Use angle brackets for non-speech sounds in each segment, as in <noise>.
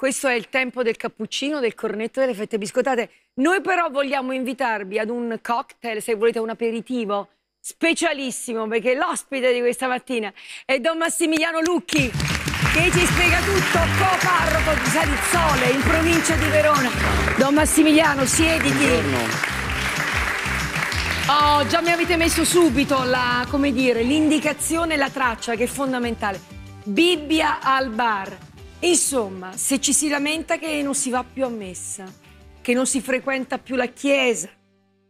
Questo è il tempo del cappuccino, del cornetto, e delle fette biscottate. Noi però vogliamo invitarvi ad un cocktail, se volete un aperitivo specialissimo, perché l'ospite di questa mattina è Don Massimiliano Lucchi, che ci spiega tutto, co-parroco di Sarizzole, in provincia di Verona. Don Massimiliano, siediti. Buongiorno. Oh, già mi avete messo subito la, come dire, l'indicazione e la traccia che è fondamentale. Bibbia al bar. Insomma, se ci si lamenta che non si va più a messa, che non si frequenta più la chiesa,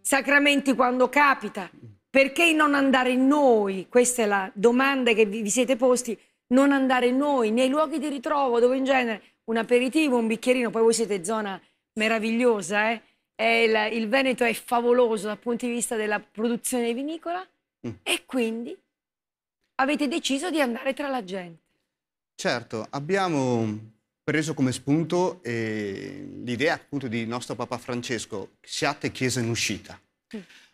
sacramenti quando capita, perché non andare noi? Questa è la domanda che vi siete posti, non andare noi nei luoghi di ritrovo dove in genere un aperitivo, un bicchierino, poi voi siete zona meravigliosa, eh? il, il, Veneto è favoloso dal punto di vista della produzione vinicola mm. e quindi avete deciso di andare tra la gente. Certo, abbiamo preso come spunto eh, l'idea appunto di nostro Papa Francesco, siate chiesa in uscita.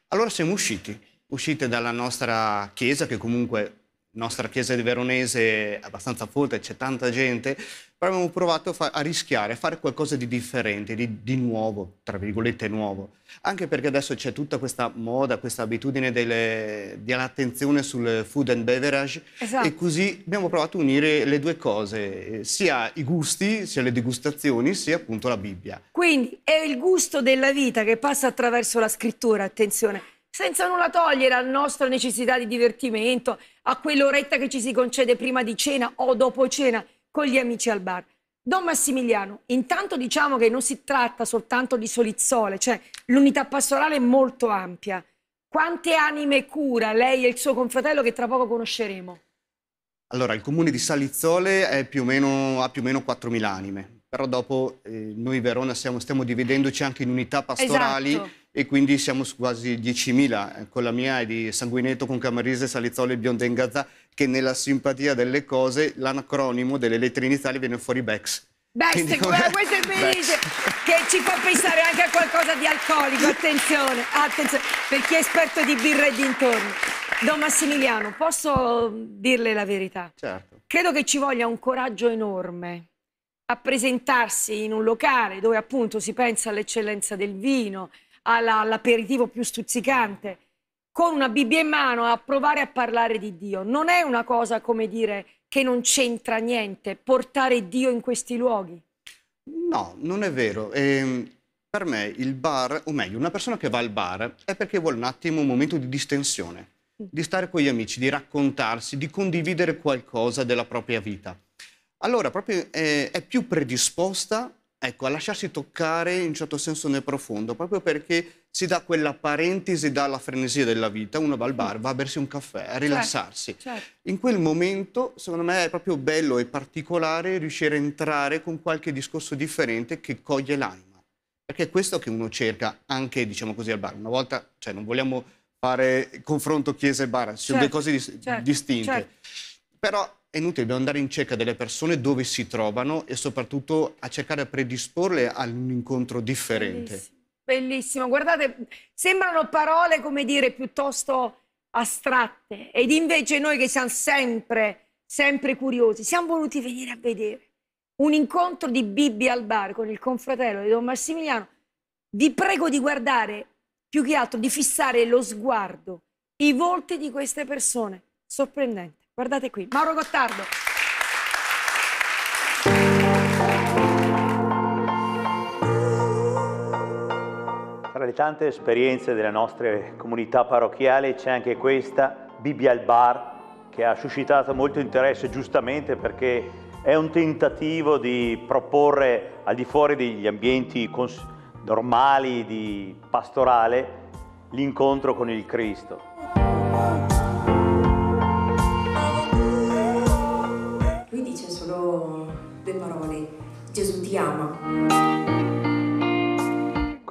Allora siamo usciti, uscite dalla nostra chiesa, che comunque nostra chiesa di Veronese è abbastanza folta, c'è tanta gente, però abbiamo provato a, fa- a rischiare, a fare qualcosa di differente, di, di, nuovo, tra virgolette nuovo, anche perché adesso c'è tutta questa moda, questa abitudine delle, dell'attenzione sul food and beverage esatto. e così abbiamo provato a unire le due cose, sia i gusti, sia le degustazioni, sia appunto la Bibbia. Quindi è il gusto della vita che passa attraverso la scrittura, attenzione senza nulla togliere alla nostra necessità di divertimento, a quell'oretta che ci si concede prima di cena o dopo cena con gli amici al bar. Don Massimiliano, intanto diciamo che non si tratta soltanto di Solizzole, cioè l'unità pastorale è molto ampia. Quante anime cura lei e il suo confratello che tra poco conosceremo? Allora, il comune di Salizzole più meno, ha più o meno 4.000 anime, però dopo eh, noi Verona siamo, stiamo dividendoci anche in unità pastorali esatto. e quindi siamo su quasi 10.000, eh, con la mia è di Sanguinetto con Camarese, Salizzolo e Biondengazza, che nella simpatia delle cose l'anacronimo delle lettere in Italia viene fuori Bex. Bex, quindi, questo è felice, che ci fa pensare anche a qualcosa di alcolico, attenzione, attenzione, per chi è esperto di birra e dintorni. Don Massimiliano, posso dirle la verità? Certo. Credo che ci voglia un coraggio enorme a presentarsi in un locale dove appunto si pensa all'eccellenza del vino, all'aperitivo più stuzzicante, con una Bibbia in mano a provare a parlare di Dio. Non è una cosa, come dire, che non c'entra niente, portare Dio in questi luoghi. No, non è vero. Eh, per me il bar, o meglio, una persona che va al bar è perché vuole un attimo un momento di distensione, di stare con gli amici, di raccontarsi, di condividere qualcosa della propria vita allora proprio è, eh, è più predisposta ecco, a lasciarsi toccare in un certo senso nel profondo, proprio perché si dà quella parentesi dalla frenesia della vita, uno va al bar, va a bersi un caffè, a certo, rilassarsi. Certo, certo. In quel momento, secondo me, è proprio bello e particolare riuscire a entrare con qualche discorso differente che coglie l'anima. Perché è questo che uno cerca anche, diciamo così, al bar. Una volta, cioè, non vogliamo fare confronto chiesa e bar, sono certo, due cose dis certo, distinte. Certo. Però è inutile, dobbiamo andare in cerca delle persone dove si trovano e soprattutto a cercare di predisporle ad un incontro differente. Bellissimo. Bellissimo, guardate, sembrano parole come dire piuttosto astratte ed invece noi che siamo sempre, sempre curiosi, siamo voluti venire a vedere un incontro di Bibbia al bar con il confratello di Don Massimiliano. Vi prego di guardare, più che altro di fissare lo sguardo, i volti di queste persone. Sorprendente. Guardate qui, Mauro Gottardo. Tra le tante esperienze delle nostre comunità parrocchiali c'è anche questa, Bibbia al bar, che ha suscitato molto interesse giustamente perché è un tentativo di proporre al di fuori degli ambienti normali di pastorale l'incontro con il Cristo.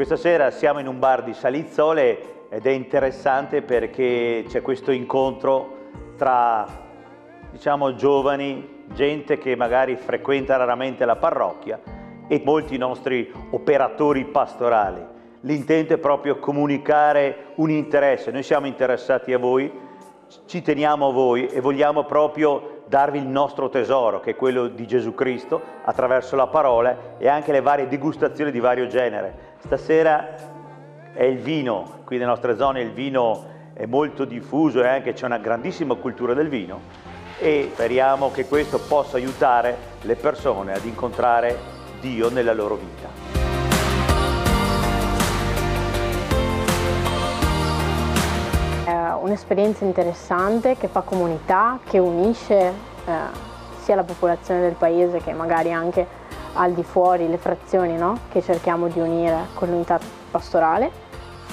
Questa sera siamo in un bar di Salizzole ed è interessante perché c'è questo incontro tra diciamo, giovani, gente che magari frequenta raramente la parrocchia e molti nostri operatori pastorali. L'intento è proprio comunicare un interesse, noi siamo interessati a voi, ci teniamo a voi e vogliamo proprio darvi il nostro tesoro, che è quello di Gesù Cristo, attraverso la parola e anche le varie degustazioni di vario genere. Stasera è il vino, qui nelle nostre zone il vino è molto diffuso e anche c'è una grandissima cultura del vino e speriamo che questo possa aiutare le persone ad incontrare Dio nella loro vita. un'esperienza interessante che fa comunità, che unisce eh, sia la popolazione del paese che magari anche al di fuori le frazioni no? che cerchiamo di unire con l'unità pastorale.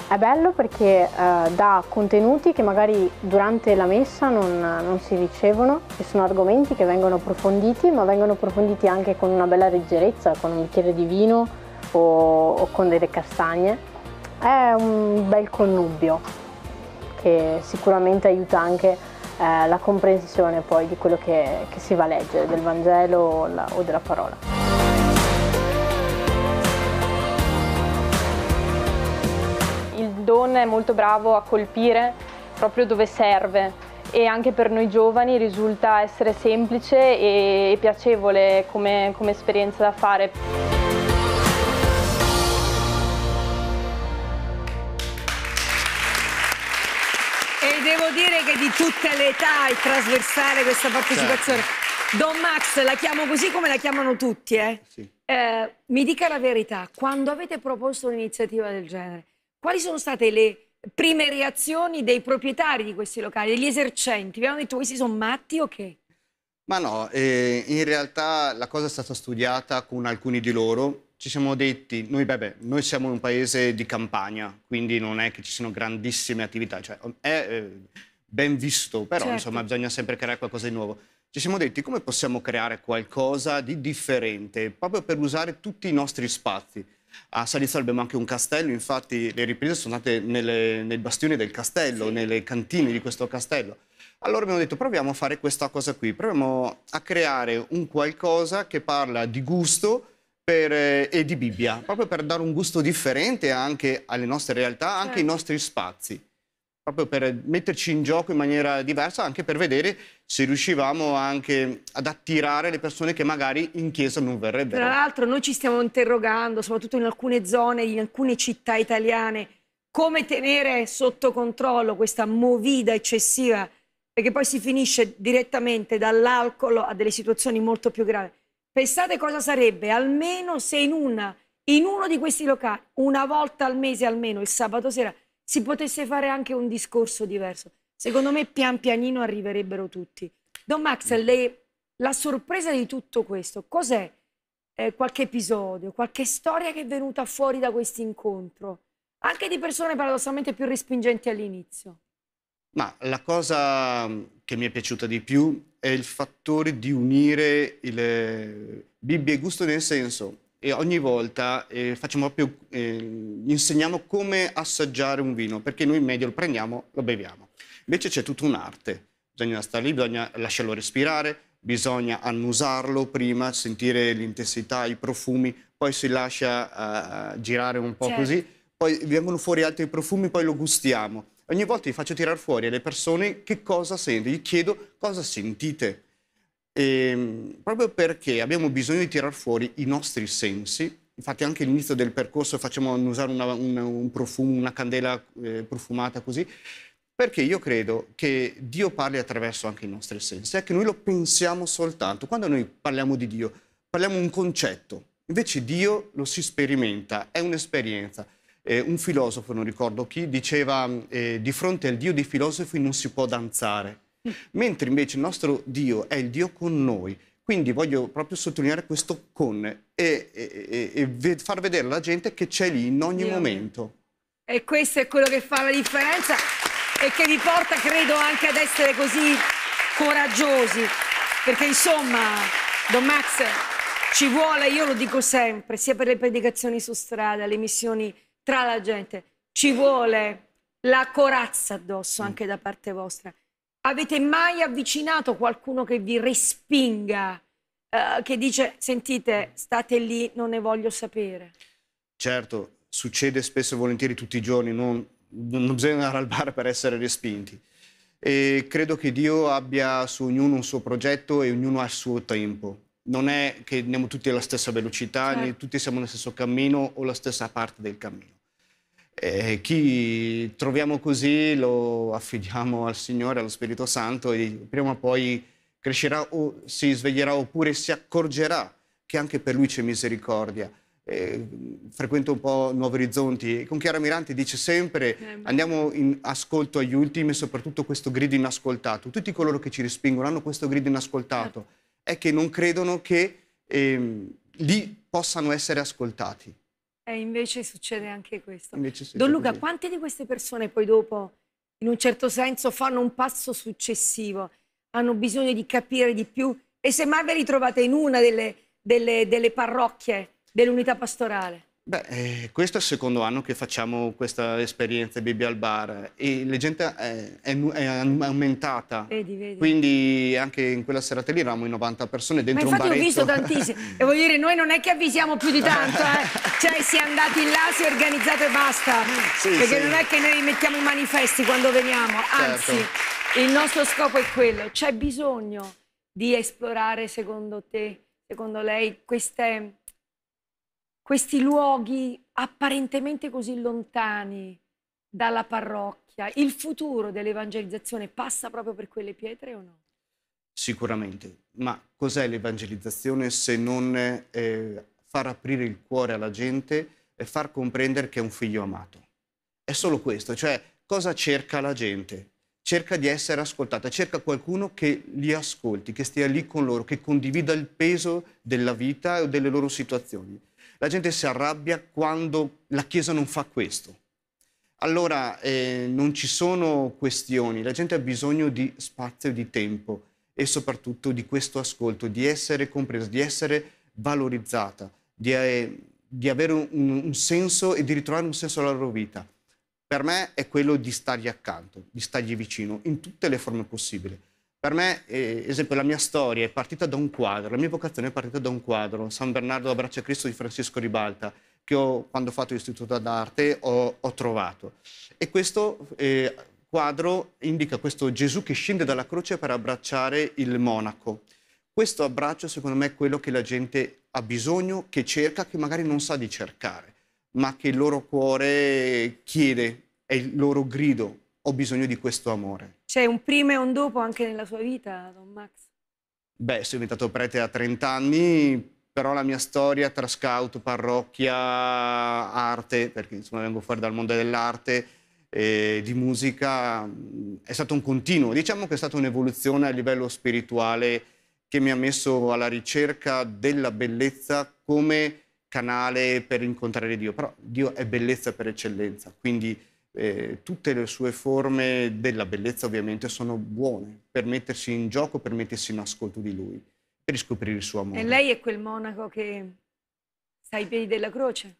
È bello perché eh, dà contenuti che magari durante la messa non, non si ricevono, che sono argomenti che vengono approfonditi, ma vengono approfonditi anche con una bella leggerezza, con un bicchiere di vino o, o con delle castagne. È un bel connubio che sicuramente aiuta anche eh, la comprensione poi di quello che, che si va a leggere, del Vangelo o, la, o della parola. Il Don è molto bravo a colpire proprio dove serve e anche per noi giovani risulta essere semplice e piacevole come, come esperienza da fare. che di tutte le età è trasversale questa partecipazione. Certo. Don Max, la chiamo così come la chiamano tutti, eh? eh? Sì. Eh, mi dica la verità, quando avete proposto un'iniziativa del genere, quali sono state le prime reazioni dei proprietari di questi locali, degli esercenti? Vi hanno detto questi sono matti o che? Ma no, eh, in realtà la cosa è stata studiata con alcuni di loro. Ci siamo detti, noi, vabbè, noi siamo un paese di campagna, quindi non è che ci siano grandissime attività. Cioè, è, eh, ben visto, però certo. insomma bisogna sempre creare qualcosa di nuovo. Ci siamo detti come possiamo creare qualcosa di differente, proprio per usare tutti i nostri spazi. A Salizzo abbiamo anche un castello, infatti le riprese sono andate nelle, nei bastioni del castello, sì. nelle cantine di questo castello. Allora abbiamo detto proviamo a fare questa cosa qui, proviamo a creare un qualcosa che parla di gusto per, eh, e di Bibbia, proprio per dare un gusto differente anche alle nostre realtà, anche ai certo. nostri spazi proprio per metterci in gioco in maniera diversa, anche per vedere se riuscivamo anche ad attirare le persone che magari in chiesa non verrebbero. Tra l'altro noi ci stiamo interrogando, soprattutto in alcune zone, in alcune città italiane, come tenere sotto controllo questa movida eccessiva, perché poi si finisce direttamente dall'alcol a delle situazioni molto più gravi. Pensate cosa sarebbe, almeno se in, una, in uno di questi locali, una volta al mese almeno, il sabato sera, si potesse fare anche un discorso diverso. Secondo me pian pianino arriverebbero tutti. Don Max, le, la sorpresa di tutto questo, cos'è? Eh, qualche episodio, qualche storia che è venuta fuori da questo incontro, anche di persone paradossalmente più respingenti all'inizio? Ma la cosa che mi è piaciuta di più è il fattore di unire il eh, Bibbia e gusto nel senso e ogni volta eh, proprio, eh, gli insegniamo come assaggiare un vino, perché noi in medio lo prendiamo, lo beviamo. Invece c'è tutta un'arte, bisogna stare lì, bisogna lasciarlo respirare, bisogna annusarlo prima, sentire l'intensità, i profumi, poi si lascia uh, girare un po' certo. così, poi vengono fuori altri profumi, poi lo gustiamo. Ogni volta vi faccio tirare fuori alle persone che cosa sente, gli chiedo cosa sentite ehm, proprio perché abbiamo bisogno di tirar fuori i nostri sensi. Infatti anche all'inizio del percorso facciamo usare una, una, un profumo, una candela eh, profumata così, perché io credo che Dio parli attraverso anche i nostri sensi, è ecco, che noi lo pensiamo soltanto. Quando noi parliamo di Dio, parliamo un concetto, invece Dio lo si sperimenta, è un'esperienza. Eh, un filosofo, non ricordo chi, diceva eh, di fronte al Dio dei filosofi non si può danzare. Mentre invece il nostro Dio è il Dio con noi. Quindi voglio proprio sottolineare questo con e, e, e, e far vedere alla gente che c'è lì in ogni Dio. momento. E questo è quello che fa la differenza e che vi porta, credo, anche ad essere così coraggiosi. Perché insomma, Don Max, ci vuole, io lo dico sempre, sia per le predicazioni su strada, le missioni tra la gente, ci vuole la corazza addosso mm. anche da parte vostra. Avete mai avvicinato qualcuno che vi respinga, eh, che dice sentite, state lì, non ne voglio sapere? Certo, succede spesso e volentieri tutti i giorni, non, non bisogna andare al bar per essere respinti. E credo che Dio abbia su ognuno un suo progetto e ognuno ha il suo tempo. Non è che andiamo tutti alla stessa velocità, certo. né tutti siamo nel stesso cammino o la stessa parte del cammino. E chi troviamo così lo affidiamo al Signore, allo Spirito Santo e prima o poi crescerà o si sveglierà oppure si accorgerà che anche per lui c'è misericordia. E frequento un po' Nuovi Orizzonti. Con Chiara Miranti dice sempre andiamo in ascolto agli ultimi e soprattutto questo grido inascoltato. Tutti coloro che ci respingono hanno questo grido inascoltato. Certo. È che non credono che ehm, lì possano essere ascoltati. E invece succede anche questo. Invece Don Luca, così. quante di queste persone poi dopo, in un certo senso, fanno un passo successivo? Hanno bisogno di capire di più? E se mai ve li trovate in una delle, delle, delle parrocchie dell'unità pastorale? Beh, eh, questo è il secondo anno che facciamo questa esperienza Baby al Bar e la gente eh, è, è, è aumentata. Vedi, vedi. Quindi anche in quella serata lì eravamo in 90 persone dentro un baretto. Ma infatti ho visto tantissime. <laughs> e voglio dire, noi non è che avvisiamo più di tanto, eh. Cioè, si è andati là, si è organizzato e basta. Sì, Perché sì. non è che noi mettiamo i manifesti quando veniamo. Anzi, certo. il nostro scopo è quello. C'è bisogno di esplorare, secondo te, secondo lei, queste questi luoghi apparentemente così lontani dalla parrocchia, il futuro dell'evangelizzazione passa proprio per quelle pietre o no? Sicuramente, ma cos'è l'evangelizzazione se non eh, far aprire il cuore alla gente e far comprendere che è un figlio amato? È solo questo, cioè cosa cerca la gente? Cerca di essere ascoltata, cerca qualcuno che li ascolti, che stia lì con loro, che condivida il peso della vita o delle loro situazioni. La gente si arrabbia quando la Chiesa non fa questo. Allora eh, non ci sono questioni, la gente ha bisogno di spazio di tempo e soprattutto di questo ascolto, di essere compresa, di essere valorizzata, di, eh, di avere un, un, senso e di ritrovare un senso alla loro vita. Per me è quello di stargli accanto, di stargli vicino in tutte le forme possibili. Per me, eh, esempio, la mia storia è partita da un quadro, la mia vocazione è partita da un quadro, San Bernardo abbraccia Cristo di Francesco Ribalta, che ho, quando ho fatto l'istituto d'arte ho, ho, trovato. E questo eh, quadro indica questo Gesù che scende dalla croce per abbracciare il monaco. Questo abbraccio, secondo me, è quello che la gente ha bisogno, che cerca, che magari non sa di cercare, ma che il loro cuore chiede, è il loro grido, ho bisogno di questo amore. C'è un prima e un dopo anche nella sua vita, Don Max? Beh, sono diventato prete a 30 anni, però la mia storia tra scout, parrocchia, arte, perché insomma vengo fuori dal mondo dell'arte, eh, di musica, mm, è stato un continuo. Diciamo che è stata un'evoluzione a livello spirituale che mi ha messo alla ricerca della bellezza come canale per incontrare Dio. Però Dio è bellezza per eccellenza, quindi eh, tutte le sue forme della bellezza ovviamente sono buone per mettersi in gioco, per mettersi in ascolto di lui, per riscoprire il suo amore. E lei è quel monaco che sta ai piedi della croce?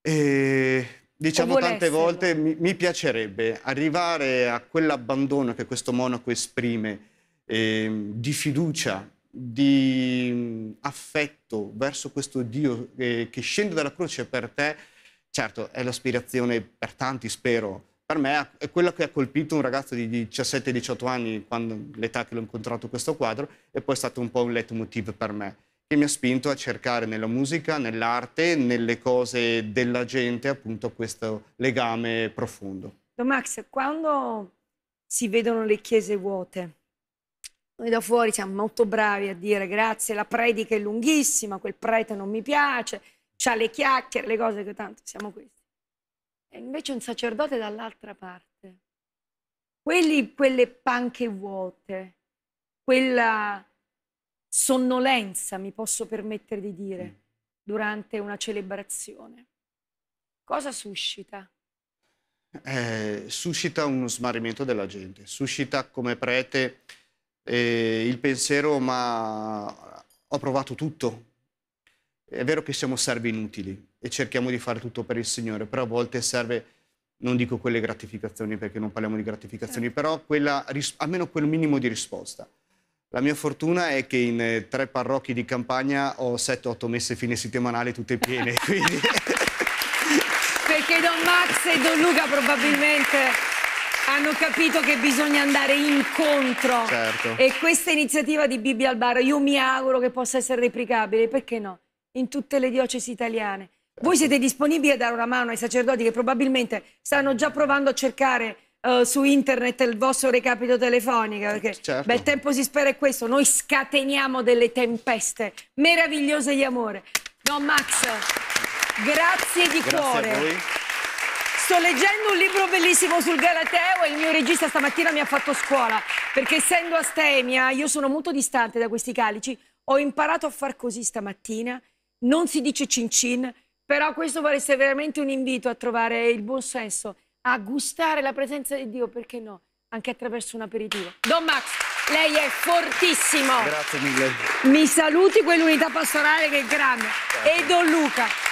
Eh, diciamo tante esserlo? volte mi, mi, piacerebbe arrivare a quell'abbandono che questo monaco esprime, eh, di fiducia, di mm, affetto verso questo Dio eh, che scende dalla croce per te certo è l'aspirazione per tanti, spero, per me è quella che ha colpito un ragazzo di 17-18 anni, quando l'età che l'ho incontrato questo quadro, e poi è stato un po' un leitmotiv per me, che mi ha spinto a cercare nella musica, nell'arte, nelle cose della gente, appunto questo legame profondo. Don Max, quando si vedono le chiese vuote, noi da fuori siamo molto bravi a dire grazie, la predica è lunghissima, quel prete non mi piace, cioè le chiacchiere, le cose che tanto siamo questi. E invece un sacerdote dall'altra parte. Quelli, quelle panche vuote, quella sonnolenza, mi posso permettere di dire, mm. durante una celebrazione. Cosa suscita? Eh, suscita uno smarrimento della gente, suscita come prete eh, il pensiero ma ho provato tutto, è vero che siamo servi inutili e cerchiamo di fare tutto per il Signore, però a volte serve, non dico quelle gratificazioni perché non parliamo di gratificazioni, certo. però quella, almeno quel minimo di risposta. La mia fortuna è che in eh, tre parrocchi di campagna ho 7-8 messe fine settimanale tutte piene, <laughs> quindi... perché Don Max e Don Luca probabilmente hanno capito che bisogna andare incontro certo. e questa iniziativa di Bibbia al bar io mi auguro che possa essere replicabile, perché no? in tutte le diocesi italiane. Voi siete disponibili a dare una mano ai sacerdoti che probabilmente stanno già provando a cercare uh, su internet il vostro recapito telefonico, perché eh, certo. bel tempo si spera è questo, noi scateniamo delle tempeste meravigliose di amore. No Max, grazie di grazie cuore. Sto leggendo un libro bellissimo sul Galateo e il mio regista stamattina mi ha fatto scuola, perché essendo astemia io sono molto distante da questi calici, ho imparato a far così stamattina non si dice cin cin, però questo vuole essere veramente un invito a trovare il buon senso, a gustare la presenza di Dio, perché no? Anche attraverso un aperitivo. Don Max, lei è fortissimo. Grazie mille. Mi saluti quell'unità pastorale che è grande. Grazie. E Don Luca.